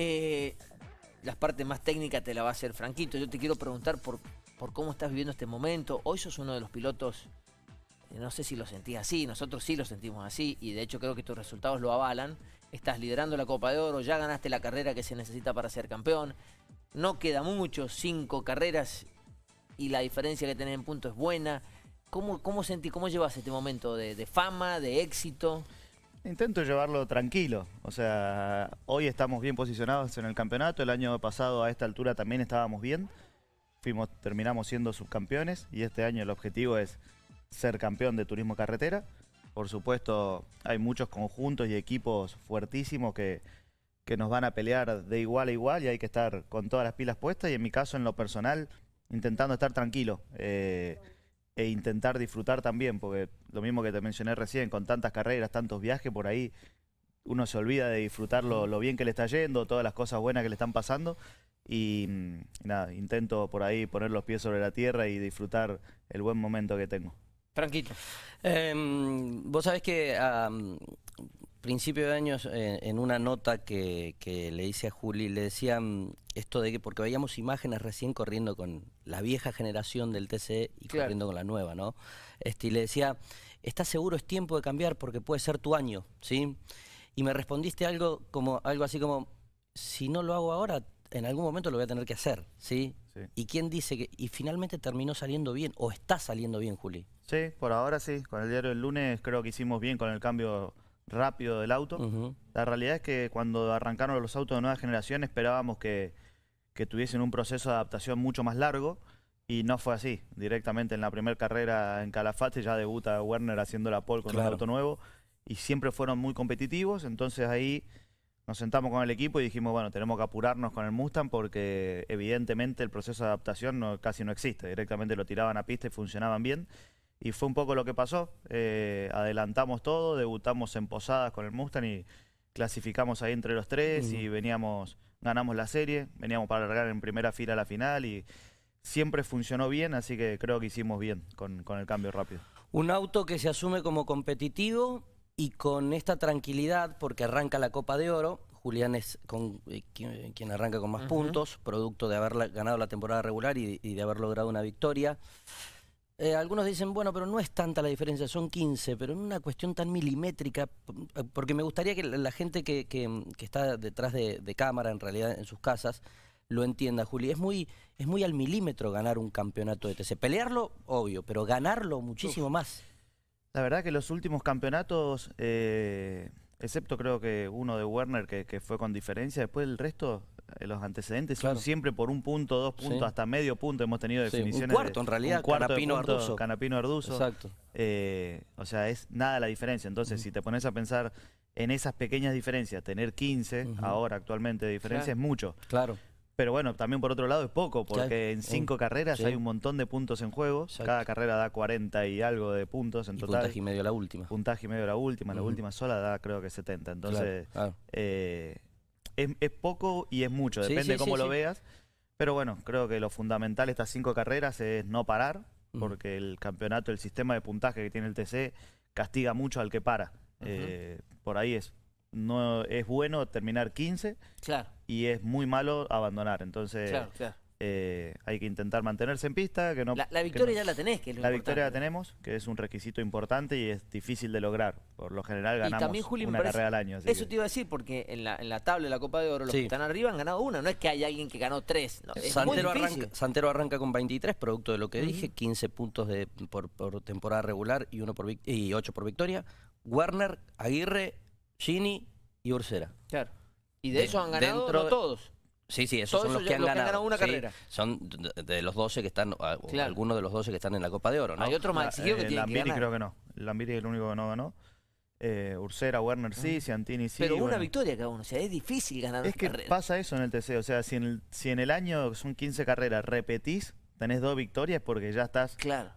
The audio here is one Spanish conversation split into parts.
Eh, las partes más técnicas te la va a hacer Franquito. Yo te quiero preguntar por, por cómo estás viviendo este momento. Hoy sos uno de los pilotos, eh, no sé si lo sentís así, nosotros sí lo sentimos así, y de hecho creo que tus resultados lo avalan. Estás liderando la Copa de Oro, ya ganaste la carrera que se necesita para ser campeón. No queda mucho, cinco carreras, y la diferencia que tenés en punto es buena. ¿Cómo, cómo sentís, cómo llevas este momento de fama, de éxito? Intento llevarlo tranquilo, o sea, hoy estamos bien posicionados en el campeonato, el año pasado a esta altura también estábamos bien, fuimos, terminamos siendo subcampeones y este año el objetivo es ser campeón de turismo carretera. Por supuesto, hay muchos conjuntos y equipos fuertísimos que, que nos van a pelear de igual a igual y hay que estar con todas las pilas puestas y en mi caso, en lo personal, intentando estar tranquilo. Eh, e intentar disfrutar también, porque lo mismo que te mencioné recién, con tantas carreras, tantos viajes por ahí, uno se olvida de disfrutar lo, bien que le está yendo, todas las cosas buenas que le están pasando. Y, mm, nada, intento por ahí poner los pies sobre la tierra y disfrutar el buen momento que tengo. Tranquilo. Em, vos sabés que principio de años, eh, en una nota que, le hice a Juli, le decían mm, esto de que, porque veíamos imágenes recién corriendo con la vieja generación del TCE y corriendo con la nueva, ¿no? Este, y le decía, ¿estás seguro es tiempo de cambiar porque puede ser tu año, ¿sí? Y me respondiste algo, como, algo así como, si no lo hago ahora, en algún momento lo voy a tener que hacer, ¿sí? sí. ¿Y quién dice que...? Y finalmente terminó saliendo bien, o está saliendo bien, Juli. Sí, por ahora sí. Con el diario del lunes creo que hicimos bien con el cambio rápido del auto. La realidad es que cuando arrancaron los autos de nueva generación esperábamos que, tuviesen un proceso de adaptación mucho más largo y no fue así. Directamente en la primera carrera en Calafate ya debuta Werner haciendo la pole con el auto nuevo y siempre fueron muy competitivos, entonces ahí nos sentamos con el equipo y dijimos, bueno, tenemos que apurarnos con el Mustang porque evidentemente el proceso de adaptación casi no existe, directamente lo tiraban a pista y funcionaban bien y fue un poco lo que pasó. Eh, adelantamos todo, debutamos en Posadas con el Mustang y clasificamos ahí entre los tres y veníamos, ganamos la serie, veníamos para largar en primera fila la final y siempre funcionó bien, así que creo que hicimos bien con, el cambio rápido. Un auto que se asume como competitivo y con esta tranquilidad, porque arranca la Copa de Oro, Julián es con, eh, quien, arranca con más puntos, producto de haber ganado la temporada regular y de haber logrado una victoria. Eh, algunos dicen, bueno, pero no es tanta la diferencia, son 15, pero en una cuestión tan milimétrica, eh, porque me gustaría que la gente que, está detrás de, cámara, en realidad en sus casas, lo entienda, Juli. Es muy, es muy al milímetro ganar un campeonato de TC. Pelearlo, obvio, pero ganarlo muchísimo más. La verdad que los últimos campeonatos, eh, excepto creo que uno de Werner, que, que fue con diferencia, después el resto eh, los antecedentes son siempre por un punto, dos puntos, hasta medio punto hemos tenido definiciones. Un cuarto, en realidad, Canapino Canapino Arduzo. Exacto. Eh, o sea, es nada la diferencia. Entonces, si te pones a pensar en esas pequeñas diferencias, tener 15 ahora actualmente de diferencia es mucho. Claro. Pero bueno, también por otro lado es poco, porque en eh, cinco carreras hay un montón de puntos en juego. Cada carrera da 40 y algo de puntos en total. Puntaje y medio la última. Puntaje y medio la última. La última sola da creo que 70. Entonces, claro. Ah es, poco y es mucho, depende de cómo lo veas. Pero bueno, creo que lo fundamental estas cinco carreras es no parar, porque el campeonato, el sistema de puntaje que tiene el TC castiga mucho al que para. Eh, por ahí es. No es bueno terminar 15 y es muy malo abandonar. Entonces, claro, claro. Eh, hay que intentar mantenerse en pista. Que no, la, victoria ya la tenés, que La victoria la tenemos, que es un requisito importante y es difícil de lograr. Por lo general ganamos y también, una carrera al año. eso te iba a decir, porque en la, en la tabla de la Copa de Oro los que están arriba han ganado una, no es que haya alguien que ganó tres. Santero, arranca, con 23, producto de lo que dije, 15 puntos de, por, temporada regular y, uno por, y 8 por victoria. Werner, Aguirre, Gini y Ursera. Claro. Y de, eso han ganado no todos. Sí, sí, esos son los, que han, ganado, una carrera. Son de los 12 que están, algunos de los 12 que están en la Copa de Oro, ¿no? Hay otro más exigido que eh, tiene que ganar. creo que no. Lambiri es el único que no ganó. Eh, Ursera, Werner sí, mm. Ciantini sí. Pero una victoria cada uno, o sea, es difícil ganar Es que pasa eso en el TC, o sea, si en si en el año son 15 carreras repetís, tenés dos victorias porque ya estás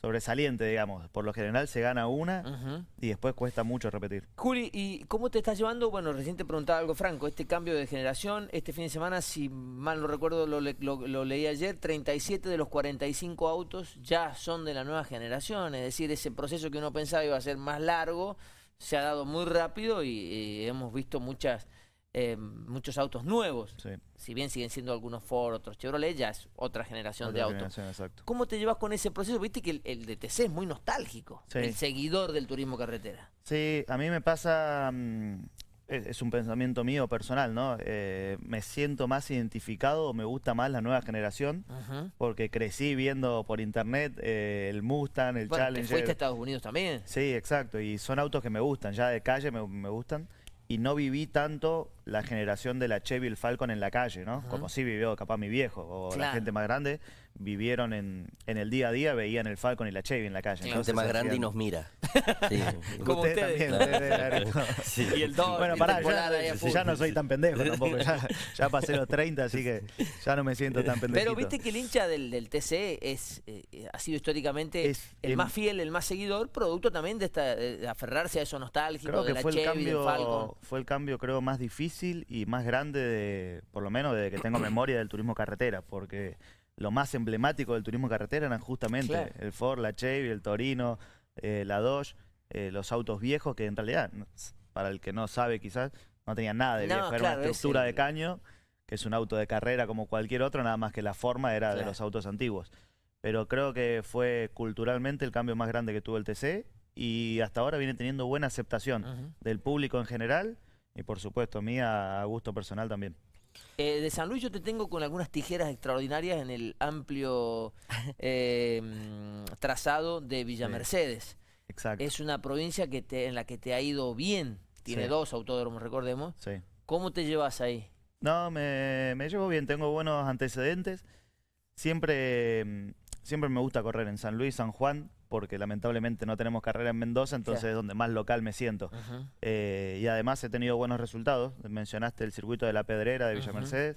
sobresaliente, digamos. Por lo general se gana una y después cuesta mucho repetir. Juli, ¿y cómo te estás llevando? Bueno, recién te preguntaba algo, Franco, este cambio de generación, este fin de semana, si mal no recuerdo, lo, leí ayer, 37 de los 45 autos ya son de la nueva generación, es decir, ese proceso que uno pensaba iba a ser más largo, se ha dado muy rápido y hemos visto muchas eh, muchos autos nuevos. Si bien siguen siendo algunos Ford, otros Chevrolet, ya es otra generación de autos. ¿Cómo te llevas con ese proceso? Viste que el, DTC es muy nostálgico, el seguidor del turismo carretera. Sí, a mí me pasa, mm, es, un pensamiento mío personal, ¿no? Eh, me siento más identificado, me gusta más la nueva generación, porque crecí viendo por internet eh, el Mustang, el Challenger. fuiste a Estados Unidos también. Sí, exacto, y son autos que me gustan, ya de calle me gustan y no viví tanto la generación de la Chevy el Falcon en la calle, ¿no? Como sí vivió capaz mi viejo o la gente más grande vivieron en, el día a día veían el Falcon y la Chevy en la calle. más grande y nos mira. Como ustedes. Y el dólar, Bueno, pará, ya, no soy tan pendejo tampoco. Ya, pasé los 30, así que ya no me siento tan pendejo. Pero viste que el hincha del, del TC es, eh, ha sido históricamente el, más fiel, el más seguidor, producto también de, esta, aferrarse a eso nostálgico, de la fue el, Falcon. fue el cambio, creo, más difícil y más grande, de, por lo menos desde que tengo memoria del turismo carretera, porque lo más emblemático del turismo carretera eran justamente el Ford, la Chevy, el Torino, eh, la Dodge, eh, los autos viejos, que en realidad, para el que no sabe quizás, no tenían nada de viejo, era una estructura de caño, que es un auto de carrera como cualquier otro, nada más que la forma era de los autos antiguos. Pero creo que fue culturalmente el cambio más grande que tuvo el TC y hasta ahora viene teniendo buena aceptación del público en general y por supuesto mía a gusto personal también. Eh, de San Luis yo te tengo con algunas tijeras extraordinarias en el amplio em, trazado de Villa Mercedes. Exacto. Es una provincia que en la que te ha ido bien. Tiene dos autódromos, recordemos. Sí. ¿Cómo te llevas ahí? No, me, me llevo bien. Tengo buenos antecedentes. Siempre, em, siempre me gusta correr en San Luis, San Juan porque lamentablemente no tenemos carrera en Mendoza, entonces es donde más local me siento. Eh, y además he tenido buenos resultados. Mencionaste el circuito de la Pedrera de Villa Mercedes,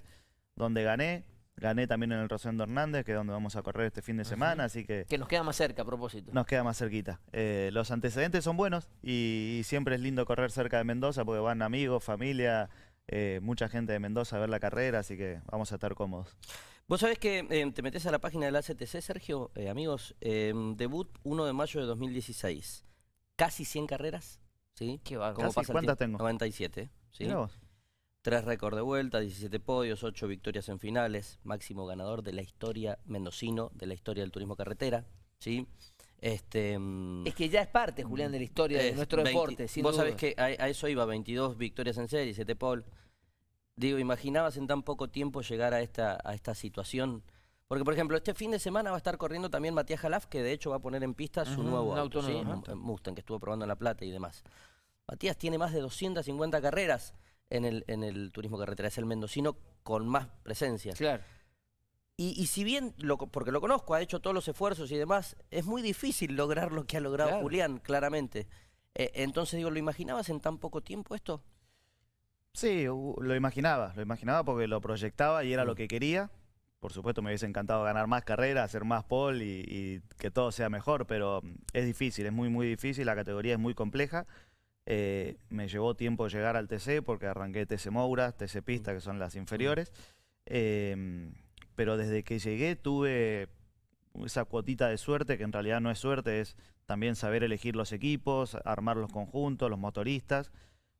donde gané. Gané también en el Rosendo Hernández, que es donde vamos a correr este fin de semana, así que... nos queda más cerca, a propósito. Nos queda más cerquita. Eh, los antecedentes son buenos y, siempre es lindo correr cerca de Mendoza porque van amigos, familia, eh, mucha gente de Mendoza a ver la carrera, así que vamos a estar cómodos. Vos sabés que em, te metés a la página del ACTC, Sergio, eh, amigos, em, debut 1 de mayo de 2016. Casi 100 carreras, ¿sí? Qué va, ¿Cómo ¿Cuántas tengo? 97, ¿sí? Tres récord de vuelta, 17 podios, 8 victorias en finales, máximo ganador de la historia mendocino, de la historia del turismo carretera, ¿sí? Este, em, es que ya es parte, Julián, de la historia de nuestro deporte. Sin vos sabés que a, eso iba, 22 victorias en serie, 7 Paul digo, imaginabas en tan poco tiempo llegar a esta, situación? Porque, por ejemplo, este fin de semana va a estar corriendo también Matías Jalaf, que de hecho va a poner en pista su nuevo auto, ¿sí? Mustang, que estuvo probando en La Plata y demás. Matías tiene más de 250 carreras en el, turismo carretera. Es el mendocino con más presencias. Claro. Y, si bien, lo, porque lo conozco, ha hecho todos los esfuerzos y demás, es muy difícil lograr lo que ha logrado Julián, claramente. Eh, entonces, digo, ¿lo imaginabas en tan poco tiempo esto? Sí, lo imaginaba, lo imaginaba porque lo proyectaba y era lo mm. que quería. Por supuesto me hubiese encantado ganar más carreras, hacer más pole y, que todo sea mejor, pero mm, es difícil, es muy muy difícil, la categoría es muy compleja. Eh, me llevó tiempo llegar al TC porque arranqué TC Moura, TC Pista, que son las mm. inferiores. Em, pero desde que llegué tuve esa cuotita de suerte, que en realidad no es suerte, es también saber elegir los equipos, armar los conjuntos, los motoristas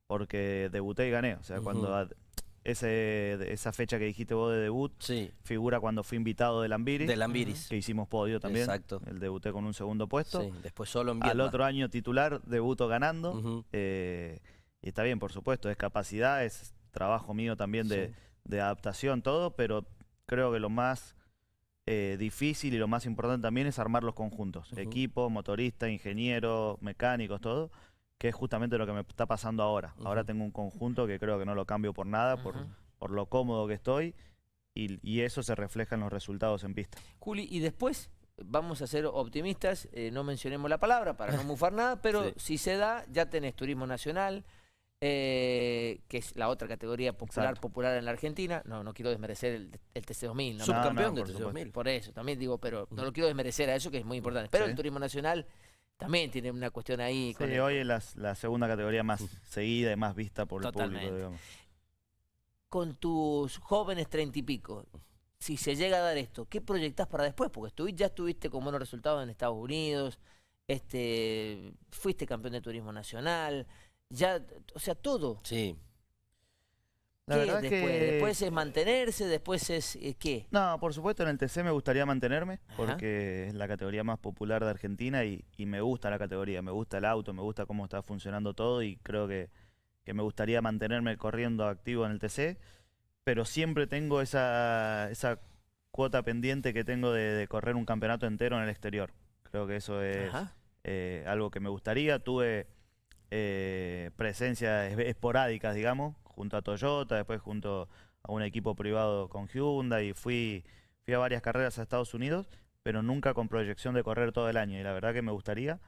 porque debuté y gané. O sea, cuando ese, esa fecha que dijiste vos de debut figura cuando fui invitado del Lambiris Lambiris Que hicimos podio también. Exacto. El debuté con un segundo puesto. después solo Al otro año titular, debuto ganando. Eh, y está bien, por supuesto, es capacidad, es trabajo mío también de, adaptación, todo, pero creo que lo más eh, difícil y lo más importante también es armar los conjuntos. Equipo, motorista, ingeniero, mecánicos, todo que es justamente lo que me está pasando ahora. Ahora tengo un conjunto que creo que no lo cambio por nada, por, por lo cómodo que estoy, y, eso se refleja en los resultados en pista. Juli, y después vamos a ser optimistas, eh, no mencionemos la palabra para no mufar nada, pero si se da, ya tenés Turismo Nacional, eh, que es la otra categoría popular popular en la Argentina. No, no quiero desmerecer el, TC2000. ¿no? Subcampeón del TC2000. Por eso, también digo, pero no lo quiero desmerecer a eso, que es muy importante. Pero el Turismo Nacional también tiene una cuestión ahí. con hoy es la, segunda categoría más seguida y más vista por el público, digamos. Con tus jóvenes treinta y pico, si se llega a dar esto, ¿qué proyectas para después? Porque estuviste, ya estuviste con buenos resultados en Estados Unidos, este, fuiste campeón de turismo nacional, ya, o sea, todo. Sí después? Que... ¿Después es mantenerse? ¿Después es eh, qué? No, por supuesto en el TC me gustaría mantenerme porque es la categoría más popular de Argentina y, me gusta la categoría, me gusta el auto, me gusta cómo está funcionando todo y creo que, me gustaría mantenerme corriendo activo en el TC, pero siempre tengo esa, cuota pendiente que tengo de, correr un campeonato entero en el exterior. Creo que eso es eh, algo que me gustaría. Tuve eh, presencias esporádicas, digamos, junto a Toyota, después junto a un equipo privado con Hyundai, y fui, fui a varias carreras a Estados Unidos, pero nunca con proyección de correr todo el año, y la verdad que me gustaría.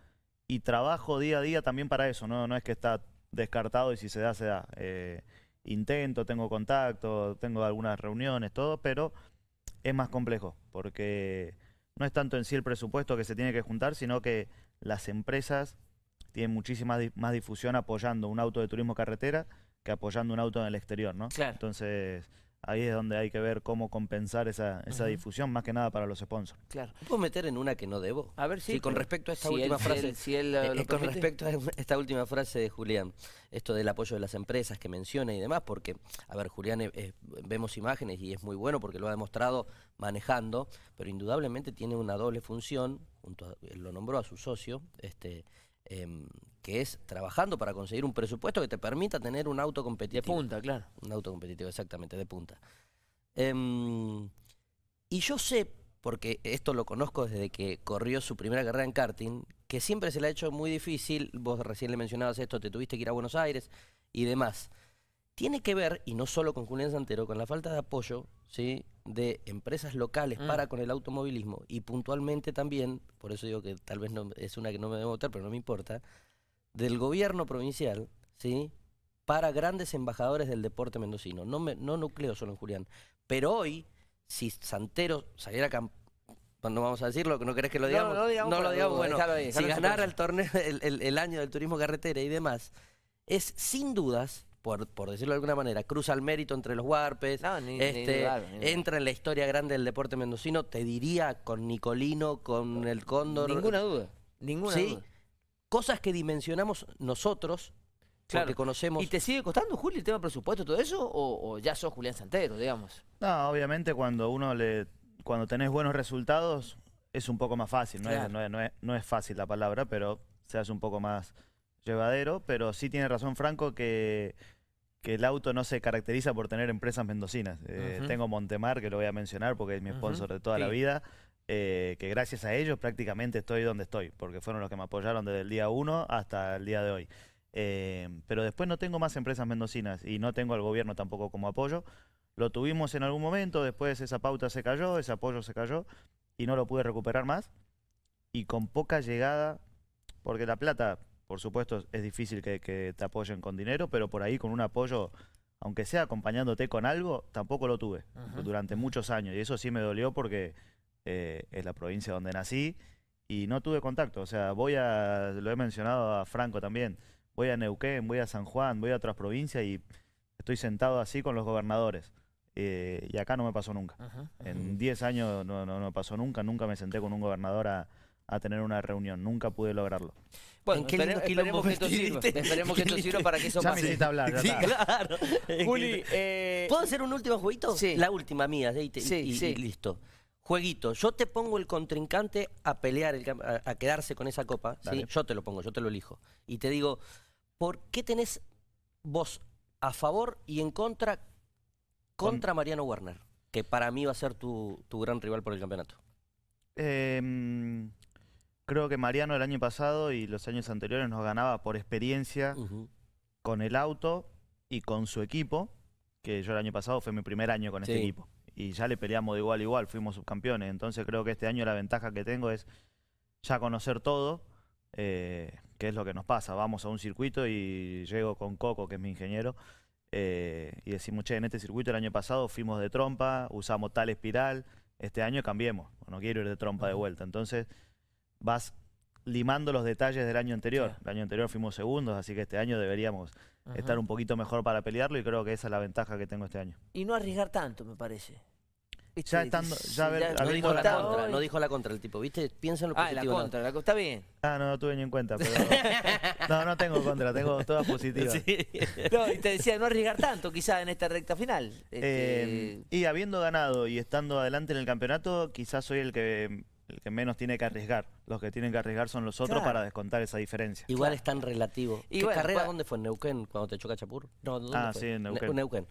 Y trabajo día a día también para eso, no, no es que está descartado y si se da, se da. Eh, intento, tengo contacto, tengo algunas reuniones, todo, pero es más complejo, porque no es tanto en sí el presupuesto que se tiene que juntar, sino que las empresas tienen muchísima más difusión apoyando un auto de turismo carretera que apoyando un auto en el exterior, ¿no? Claro. Entonces, ahí es donde hay que ver cómo compensar esa, difusión, más que nada para los sponsors. Claro. ¿Puedo meter en una que no debo? A ver si. Sí, con respecto a esta última frase. Eh, eh, con respecto a esta última frase de Julián, esto del apoyo de las empresas que menciona y demás, porque, a ver, Julián, eh, vemos imágenes y es muy bueno porque lo ha demostrado manejando, pero indudablemente tiene una doble función, junto lo nombró a su socio, este Em, que es trabajando para conseguir un presupuesto que te permita tener un auto competitivo. De punta, claro. Un auto competitivo, exactamente, de punta. Em, y yo sé, porque esto lo conozco desde que corrió su primera carrera en karting, que siempre se le ha hecho muy difícil, vos recién le mencionabas esto, te tuviste que ir a Buenos Aires y demás. Tiene que ver, y no solo con Julián Santero, con la falta de apoyo, ¿sí? de empresas locales para mm. con el automovilismo y puntualmente también, por eso digo que tal vez no, es una que no me debo votar, pero no me importa, del gobierno provincial, ¿sí? Para grandes embajadores del deporte mendocino. No, me, no nucleo solo en Julián. Pero hoy, si Santero saliera campeón, cuando vamos a decirlo, no querés que lo digamos. No, lo digamos. bueno, si ganara el torneo, el año del turismo carretera y demás, es sin dudas por, decirlo de alguna manera, cruza el mérito entre los Warpes, este, entra en la historia grande del deporte mendocino, te diría con Nicolino, con el Cóndor. Ninguna duda, ninguna ¿sí? Cosas que dimensionamos nosotros, Claro. conocemos. ¿Y te sigue costando, Julio, el tema presupuesto, todo eso? O, ya sos Julián Santero, digamos? No, obviamente cuando uno le. Cuando tenés buenos resultados es un poco más fácil. no es fácil la palabra, pero se hace un poco más, llevadero, pero sí tiene razón Franco que, el auto no se caracteriza por tener empresas mendocinas. Eh, tengo Montemar, que lo voy a mencionar porque es mi sponsor de toda la vida, eh, que gracias a ellos prácticamente estoy donde estoy, porque fueron los que me apoyaron desde el día 1 hasta el día de hoy. Eh, pero después no tengo más empresas mendocinas y no tengo al gobierno tampoco como apoyo. Lo tuvimos en algún momento, después esa pauta se cayó, ese apoyo se cayó y no lo pude recuperar más. Y con poca llegada, porque La Plata por supuesto, es difícil que, te apoyen con dinero, pero por ahí con un apoyo aunque sea acompañándote con algo, tampoco lo tuve durante muchos años. Y eso sí me dolió porque eh, es la provincia donde nací y no tuve contacto. O sea, voy a, lo he mencionado a Franco también, voy a Neuquén, voy a San Juan, voy a otras provincias y estoy sentado así con los gobernadores. Eh, y acá no me pasó nunca. En 10 años no, me pasó nunca, nunca me senté con un gobernador a, a tener una reunión. Nunca pude lograrlo. Bueno, esperemos, que esto sirva. Esperemos que esto sirva para que eso ya pase. hablar, claro. Juli, eh, ¿puedo hacer un último jueguito? Sí. La última mía, sí, y, listo. Jueguito, yo te pongo el contrincante a pelear, a, quedarse con esa copa. Yo te lo pongo, yo te lo elijo. Y te digo, ¿por qué tenés vos a favor y en contra contra Mariano Werner? Que para mí va a ser tu, tu gran rival por el campeonato. Eh, creo que Mariano el año pasado y los años anteriores nos ganaba por experiencia con el auto y con su equipo, que yo el año pasado fue mi primer año con este equipo. Y ya le peleamos de igual a igual, fuimos subcampeones. Entonces creo que este año la ventaja que tengo es ya conocer todo, eh, que es lo que nos pasa. Vamos a un circuito y llego con Coco, que es mi ingeniero, eh, y decimos, che, en este circuito el año pasado fuimos de trompa, usamos tal espiral, este año cambiemos, no quiero ir de trompa de vuelta. Entonces vas limando los detalles del año anterior. El año anterior fuimos segundos, así que este año deberíamos estar un poquito mejor para pelearlo y creo que esa es la ventaja que tengo este año. Y no arriesgar tanto, me parece. ya este, estando, no, dijo la contra, no dijo la contra el tipo, ¿viste? Piensa en lo positivo. Ah, la contra, está bien. Ah, no, no tuve ni en cuenta, no, no tengo contra, tengo todas positivas. No, y te decía, no arriesgar tanto quizás en esta recta final. Este, eh, y habiendo ganado y estando adelante en el campeonato, quizás soy el que el que menos tiene que arriesgar. Los que tienen que arriesgar son los otros para descontar esa diferencia. Igual es tan relativo. ¿Y ¿Qué carrera dónde fue? ¿En Neuquén? ¿Cuando te choca Chapur? No, ah, sí, en Neuquén. Neuquén.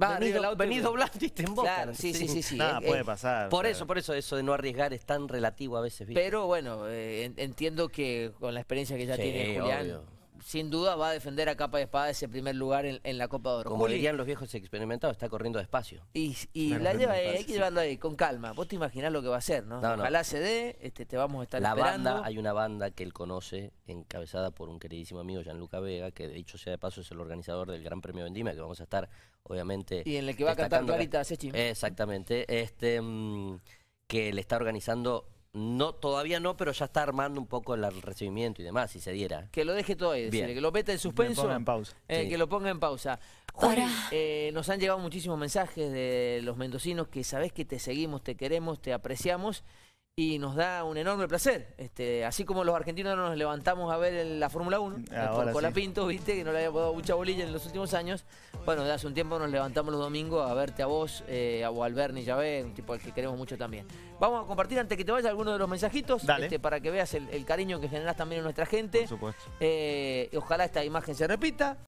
Va, doblando y te Claro, sí, sí, sí. Nada, puede pasar. Por eso, por eso, eso de no arriesgar es tan relativo a veces. Pero bueno, eh, entiendo que con la experiencia que ya tiene Julián sin duda va a defender a capa y espada ese primer lugar en, la Copa de Oro. Como dirían los viejos experimentados, está corriendo despacio. Y, la lleva, ahí, eh, hay ahí, con calma. Vos te imaginás lo que va a hacer, ¿no? no este, te vamos a estar la esperando. Banda, hay una banda que él conoce, encabezada por un queridísimo amigo, Gianluca Vega, que de hecho sea de paso es el organizador del Gran Premio Vendimia, que vamos a estar, obviamente... Y en el que va a cantar Clarita Exactamente. Este, mm, que le está organizando no, todavía no, pero ya está armando un poco el recibimiento y demás, si se diera. Que lo deje todo ahí, que lo meta en suspenso. Eh, que lo ponga en pausa. Que lo ponga en pausa. nos han llegado muchísimos mensajes de los mendocinos que sabés que te seguimos, te queremos, te apreciamos y nos da un enorme placer. Este, así como los argentinos nos levantamos a ver en la Fórmula 1, con la Pinto, viste, que no le había dado mucha bolilla en los últimos años. Bueno, hace un tiempo nos levantamos los domingos a verte a vos, eh, a Walberni Yavé, un tipo al que queremos mucho también. Vamos a compartir antes que te vaya algunos de los mensajitos este, para que veas el, cariño que generas también en nuestra gente. Por supuesto. Eh, ojalá esta imagen se repita.